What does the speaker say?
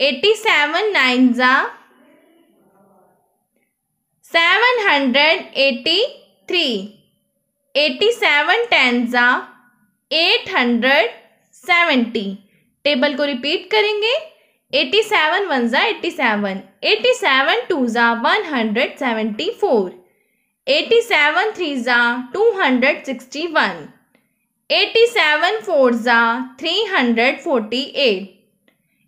eighty seven nine ज़ा seven hundred eighty three eighty seven ten ज़ा eight hundred seventy table को repeat करेंगे eighty seven one ज़ा eighty seven eighty seven two ज़ा one hundred seventy four eighty seven three ज़ा two hundred sixty one eighty seven four ज़ा three hundred forty eight